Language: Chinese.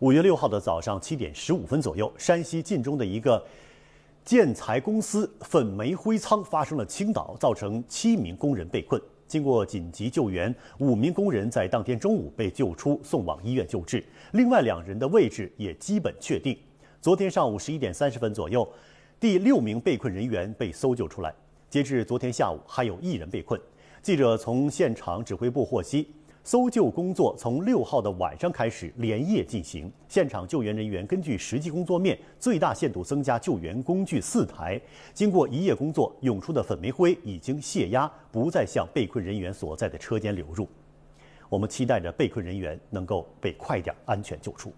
五月六号的早上七点十五分左右，山西晋中的一个建材公司粉煤灰仓发生了倾倒，造成七名工人被困。经过紧急救援，五名工人在当天中午被救出，送往医院救治。另外两人的位置也基本确定。昨天上午十一点三十分左右，第六名被困人员被搜救出来。截至昨天下午，还有一人被困。记者从现场指挥部获悉。搜救工作从六号的晚上开始，连夜进行。现场救援人员根据实际工作面，最大限度增加救援工具四台。经过一夜工作，涌出的粉煤灰已经泄压，不再向被困人员所在的车间流入。我们期待着被困人员能够被快点安全救出。